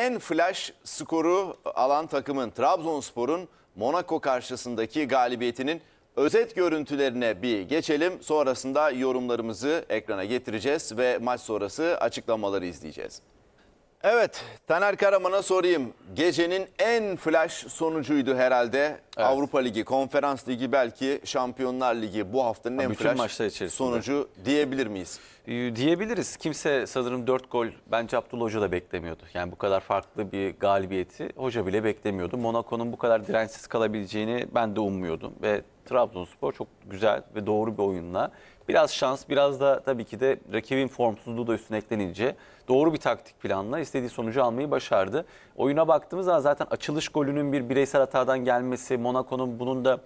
en flash skoru alan takımın Trabzonspor'un Monaco karşısındaki galibiyetinin özet görüntülerine bir geçelim. Sonrasında yorumlarımızı ekrana getireceğiz ve maç sonrası açıklamaları izleyeceğiz. Evet, Taner Karaman'a sorayım. Gecenin en flash sonucuydu herhalde. Evet. Avrupa Ligi, Konferans Ligi belki Şampiyonlar Ligi bu haftanın ha, en flash maçlar içerisinde. sonucu diyebilir miyiz? Ee, diyebiliriz. Kimse sanırım 4 gol bence Abdullah Hoca da beklemiyordu. Yani bu kadar farklı bir galibiyeti Hoca bile beklemiyordu. Monaco'nun bu kadar dirençsiz kalabileceğini ben de ummuyordum. Ve Trabzonspor çok güzel ve doğru bir oyunla biraz şans biraz da tabii ki de rakibin formsuzluğu da üstüne eklenince doğru bir taktik planla istediği sonucu almayı başardı. Oyuna baktığımız zaman zaten açılış golünün bir bireysel hatadan gelmesi, Monaco'nun bunun da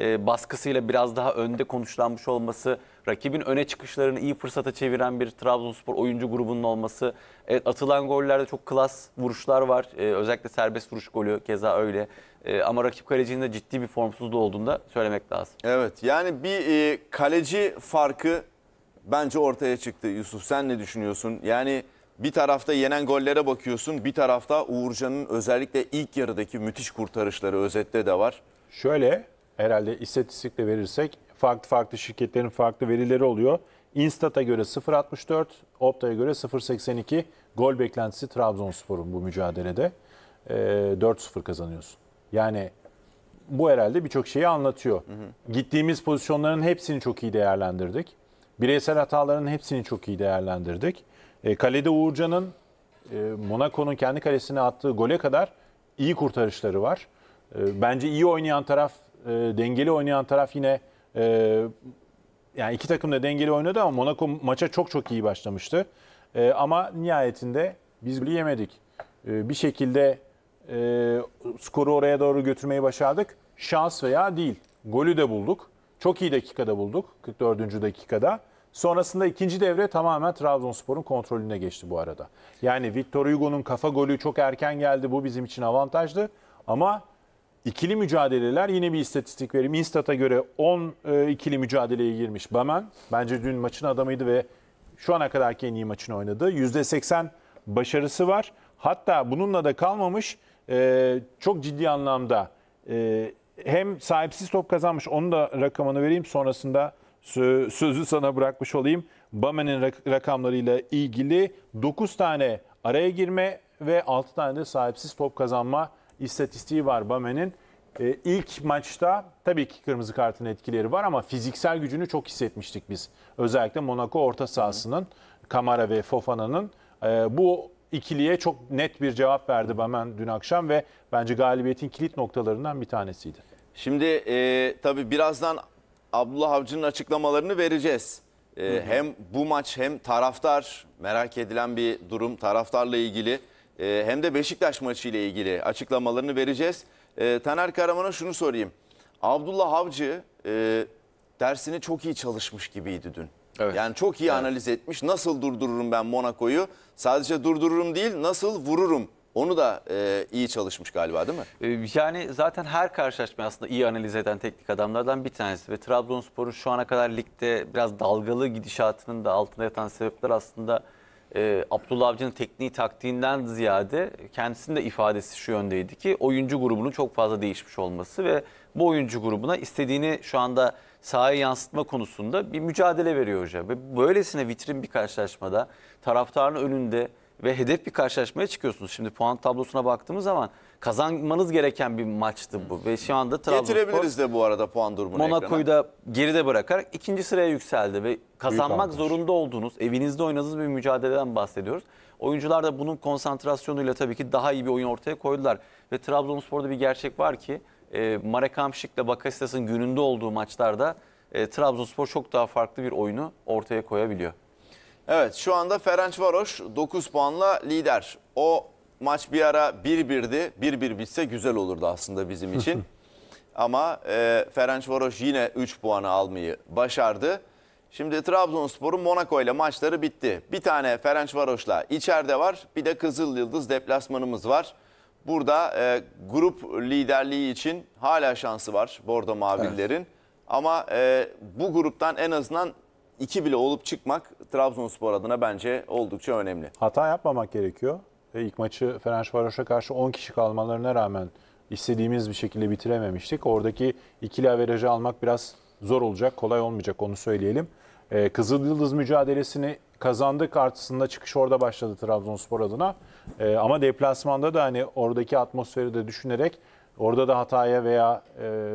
e, baskısıyla biraz daha önde konuşlanmış olması, rakibin öne çıkışlarını iyi fırsata çeviren bir Trabzonspor oyuncu grubunun olması, evet, atılan gollerde çok klas vuruşlar var. E, özellikle serbest vuruş golü keza öyle. E, ama rakip kalecinin de ciddi bir formsuzluğu olduğunda söylemek lazım. Evet yani bir e, kaleci farkı bence ortaya çıktı Yusuf. Sen ne düşünüyorsun? Yani bir tarafta yenen gollere bakıyorsun, bir tarafta Uğurcan'ın özellikle ilk yarıdaki müthiş kurtarışları özette de var. Şöyle herhalde istatistikle verirsek farklı farklı şirketlerin farklı verileri oluyor. Instat'a göre 0.64, Opta'ya göre 0.82 gol beklentisi Trabzonspor'un bu mücadelede. E, ee, 4-0 kazanıyorsun. Yani bu herhalde birçok şeyi anlatıyor. Hı hı. Gittiğimiz pozisyonların hepsini çok iyi değerlendirdik. Bireysel hataların hepsini çok iyi değerlendirdik. E, kalede Uğurcan'ın e, Monaco'nun kendi kalesine attığı gole kadar iyi kurtarışları var. E, bence iyi oynayan taraf e, dengeli oynayan taraf yine e, yani iki takım da dengeli oynadı ama Monaco maça çok çok iyi başlamıştı. E, ama nihayetinde biz golü yemedik. E, bir şekilde e, skoru oraya doğru götürmeyi başardık. Şans veya değil. Golü de bulduk. Çok iyi dakikada bulduk. 44. dakikada. Sonrasında ikinci devre tamamen Trabzonspor'un kontrolüne geçti bu arada. Yani Victor Hugo'nun kafa golü çok erken geldi. Bu bizim için avantajdı. Ama İkili mücadeleler yine bir istatistik vereyim. Instat'a göre 10 e, ikili mücadeleye girmiş Bamen. Bence dün maçın adamıydı ve şu ana kadarki en iyi maçını oynadı. %80 başarısı var. Hatta bununla da kalmamış e, çok ciddi anlamda e, hem sahipsiz top kazanmış onu da rakamını vereyim sonrasında sözü sana bırakmış olayım. Bamen'in rak rakamlarıyla ilgili 9 tane araya girme ve 6 tane de sahipsiz top kazanma istatistiği var Bamen'in. E, ilk maçta tabii ki kırmızı kartın etkileri var ama fiziksel gücünü çok hissetmiştik biz. Özellikle Monaco orta sahasının, Kamara ve Fofana'nın e, bu ikiliye çok net bir cevap verdi Bamen dün akşam ve bence galibiyetin kilit noktalarından bir tanesiydi. Şimdi e, tabii birazdan Abdullah Avcı'nın açıklamalarını vereceğiz. E, Hem bu maç hem taraftar merak edilen bir durum taraftarla ilgili e, hem de Beşiktaş maçı ile ilgili açıklamalarını vereceğiz. E, Taner Karaman'a şunu sorayım. Abdullah Avcı e, dersini çok iyi çalışmış gibiydi dün. Evet. Yani çok iyi evet. analiz etmiş. Nasıl durdururum ben Monaco'yu? Sadece durdururum değil, nasıl vururum? Onu da e, iyi çalışmış galiba değil mi? Ee, yani zaten her karşılaşma aslında iyi analiz eden teknik adamlardan bir tanesi. Ve Trabzonspor'un şu ana kadar ligde biraz dalgalı gidişatının da altında yatan sebepler aslında e, Abdullah Avcı'nın tekniği taktiğinden ziyade kendisinin de ifadesi şu yöndeydi ki oyuncu grubunun çok fazla değişmiş olması ve bu oyuncu grubuna istediğini şu anda sahaya yansıtma konusunda bir mücadele veriyor hoca. Ve böylesine vitrin bir karşılaşmada taraftarın önünde ve hedef bir karşılaşmaya çıkıyorsunuz. Şimdi puan tablosuna baktığımız zaman kazanmanız gereken bir maçtı bu. Ve şu anda Trabzonspor Getirebiliriz de bu arada puan durumunu Monaco'yu da geride bırakarak ikinci sıraya yükseldi ve kazanmak zorunda olduğunuz, evinizde oynadığınız bir mücadeleden bahsediyoruz. Oyuncular da bunun konsantrasyonuyla tabii ki daha iyi bir oyun ortaya koydular. Ve Trabzonspor'da bir gerçek var ki e, Marek Hamşik'le Bakasetas'ın gününde olduğu maçlarda e, Trabzonspor çok daha farklı bir oyunu ortaya koyabiliyor. Evet şu anda Ferenc Varoş 9 puanla lider. O maç bir ara 1-1'di. 1-1 bitse güzel olurdu aslında bizim için. Ama e, Ferenc Varoş yine 3 puanı almayı başardı. Şimdi Trabzonspor'un Monaco ile maçları bitti. Bir tane Ferenc Varoş'la içeride var. Bir de Kızıl Yıldız deplasmanımız var. Burada e, grup liderliği için hala şansı var Bordo Mavillerin. Evet. Ama e, bu gruptan en azından 2 bile olup çıkmak Trabzonspor adına bence oldukça önemli. Hata yapmamak gerekiyor. E, ilk maçı Ferencvaros'a karşı 10 kişi kalmalarına rağmen istediğimiz bir şekilde bitirememiştik. Oradaki ikili averajı almak biraz zor olacak, kolay olmayacak onu söyleyelim. E, Kızıl Yıldız mücadelesini kazandık artısında çıkış orada başladı Trabzonspor adına. E, ama deplasmanda da hani oradaki atmosferi de düşünerek orada da hataya veya e,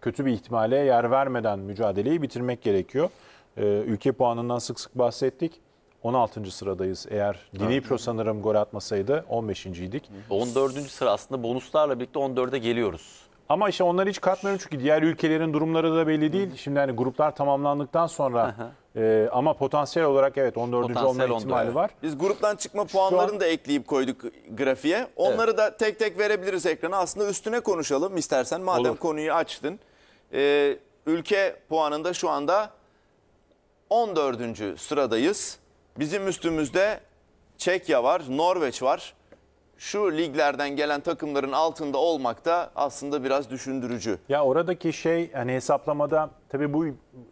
kötü bir ihtimale yer vermeden mücadeleyi bitirmek gerekiyor. Ee, ülke puanından sık sık bahsettik. 16. sıradayız. Eğer Dilipro sanırım gol atmasaydı 15. idik. 14. sıra aslında bonuslarla birlikte 14'e geliyoruz. Ama işte onları hiç katmıyorum çünkü diğer ülkelerin durumları da belli değil. Şimdi hani gruplar tamamlandıktan sonra e, ama potansiyel olarak evet 14. Potansiyel olma ihtimali evet. var. Biz gruptan çıkma puanlarını an- da ekleyip koyduk grafiğe. Onları da tek tek verebiliriz ekrana. Aslında üstüne konuşalım istersen madem Olur. konuyu açtın. Ee, ülke puanında şu anda 14. sıradayız. Bizim üstümüzde Çekya var, Norveç var. Şu liglerden gelen takımların altında olmak da aslında biraz düşündürücü. Ya oradaki şey hani hesaplamada tabii bu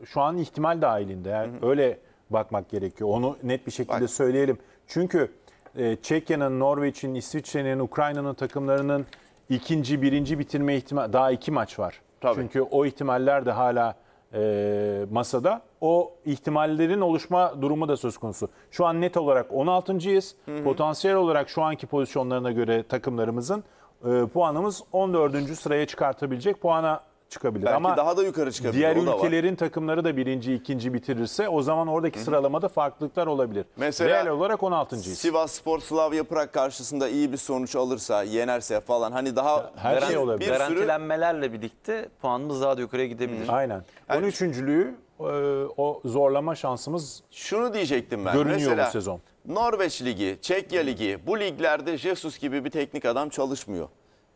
şu an ihtimal dahilinde. Yani Öyle bakmak gerekiyor. Onu net bir şekilde Bak. söyleyelim. Çünkü e, Çekya'nın, Norveç'in, İsviçre'nin, Ukrayna'nın takımlarının ikinci, birinci bitirme ihtimali daha iki maç var. Tabii. Çünkü o ihtimaller de hala e, masada o ihtimallerin oluşma durumu da söz konusu. Şu an net olarak 16.yız. Potansiyel olarak şu anki pozisyonlarına göre takımlarımızın e, puanımız 14. sıraya çıkartabilecek puana çıkabilir. Belki Ama daha da yukarı çıkabilir. Diğer o da ülkelerin var. takımları da birinci, ikinci bitirirse o zaman oradaki Hı-hı. sıralamada farklılıklar olabilir. Mesela Real olarak 16. Sivas Spor Slavia Prag karşısında iyi bir sonuç alırsa, yenerse falan hani daha her garant- şey olabilir. Bir Garantilenmelerle birlikte puanımız daha da yukarıya gidebilir. Hı-hı. Aynen. Yani, 13.lüğü e, o zorlama şansımız şunu diyecektim ben. Görünüyor Mesela, bu sezon. Norveç Ligi, Çekya Ligi bu liglerde Jesus gibi bir teknik adam çalışmıyor.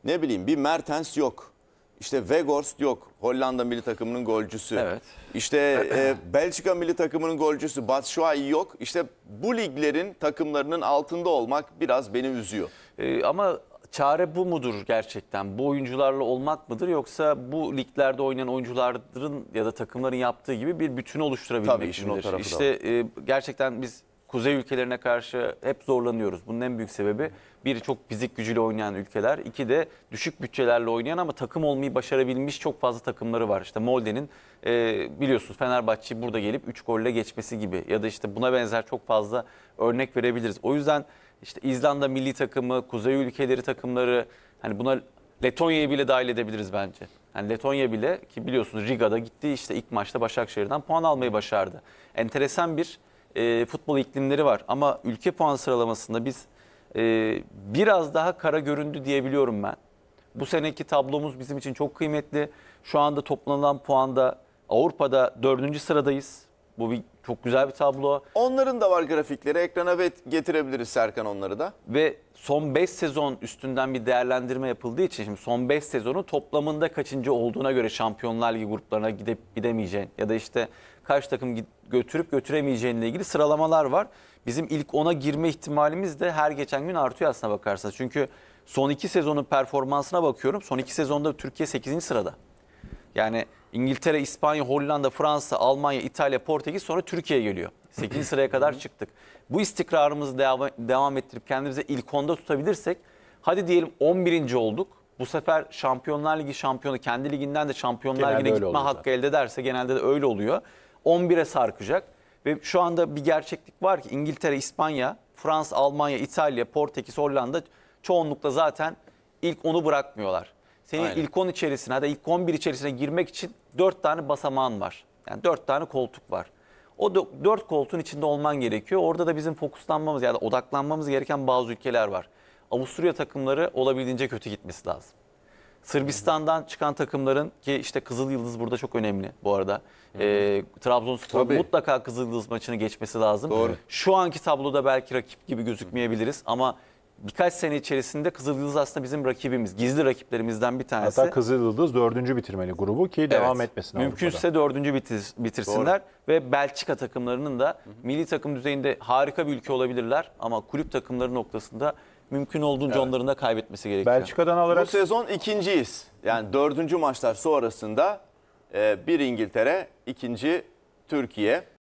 Ne bileyim bir Mertens yok. İşte Weghorst yok. Hollanda milli takımının golcüsü. Evet. İşte e, Belçika milli takımının golcüsü Batshuayi yok. İşte bu liglerin takımlarının altında olmak biraz beni üzüyor. Ee, ama çare bu mudur gerçekten? Bu oyuncularla olmak mıdır yoksa bu liglerde oynayan oyuncuların ya da takımların yaptığı gibi bir bütün oluşturabilmek Tabii işin midir? o tarafı İşte e, gerçekten biz kuzey ülkelerine karşı hep zorlanıyoruz. Bunun en büyük sebebi biri çok fizik gücüyle oynayan ülkeler. iki de düşük bütçelerle oynayan ama takım olmayı başarabilmiş çok fazla takımları var. İşte Molde'nin e, biliyorsunuz Fenerbahçe burada gelip 3 golle geçmesi gibi ya da işte buna benzer çok fazla örnek verebiliriz. O yüzden işte İzlanda milli takımı, kuzey ülkeleri takımları hani buna Letonya'yı bile dahil edebiliriz bence. Yani Letonya bile ki biliyorsunuz Riga'da gitti işte ilk maçta Başakşehir'den puan almayı başardı. Enteresan bir e, futbol iklimleri var. Ama ülke puan sıralamasında biz e, biraz daha kara göründü diyebiliyorum ben. Bu seneki tablomuz bizim için çok kıymetli. Şu anda toplanılan puanda Avrupa'da dördüncü sıradayız. Bu bir çok güzel bir tablo. Onların da var grafikleri. Ekrana getirebiliriz Serkan onları da. Ve son 5 sezon üstünden bir değerlendirme yapıldığı için şimdi son 5 sezonu toplamında kaçıncı olduğuna göre Şampiyonlar Ligi gruplarına gidip gidemeyeceğin ya da işte kaç takım götürüp götüremeyeceğinle ilgili sıralamalar var. Bizim ilk 10'a girme ihtimalimiz de her geçen gün artıyor aslına bakarsanız. Çünkü son 2 sezonun performansına bakıyorum. Son 2 sezonda Türkiye 8. sırada. Yani İngiltere, İspanya, Hollanda, Fransa, Almanya, İtalya, Portekiz sonra Türkiye geliyor. 8. sıraya kadar çıktık. Bu istikrarımızı devam, devam ettirip kendimize ilk onda tutabilirsek hadi diyelim 11. olduk. Bu sefer Şampiyonlar Ligi şampiyonu kendi liginden de Şampiyonlar Ligi'ne gitme hakkı elde ederse genelde de öyle oluyor. 11'e sarkacak. Ve şu anda bir gerçeklik var ki İngiltere, İspanya, Fransa, Almanya, İtalya, Portekiz, Hollanda çoğunlukla zaten ilk onu bırakmıyorlar. Senin Aynen. ilk 10 içerisine hatta ilk 11 içerisine girmek için 4 tane basamağın var. Yani 4 tane koltuk var. O 4 koltuğun içinde olman gerekiyor. Orada da bizim fokuslanmamız ya yani da odaklanmamız gereken bazı ülkeler var. Avusturya takımları olabildiğince kötü gitmesi lazım. Sırbistan'dan çıkan takımların ki işte Kızıl Yıldız burada çok önemli bu arada. E, ee, Trabzonspor mutlaka Kızıl Yıldız maçını geçmesi lazım. Doğru. Şu anki tabloda belki rakip gibi gözükmeyebiliriz ama birkaç sene içerisinde Kızıl Yıldız aslında bizim rakibimiz. Gizli rakiplerimizden bir tanesi. Hatta Kızıl Yıldız dördüncü bitirmeli grubu ki devam etmesin. Mümkünse Avrupa'da. dördüncü bitir, bitirsinler. Doğru. Ve Belçika takımlarının da hı hı. milli takım düzeyinde harika bir ülke olabilirler. Ama kulüp takımları noktasında mümkün olduğunca evet. onların da kaybetmesi gerekiyor. Belçika'dan alarak... Bu sezon ikinciyiz. Yani dördüncü maçlar sonrasında e, bir İngiltere, ikinci Türkiye.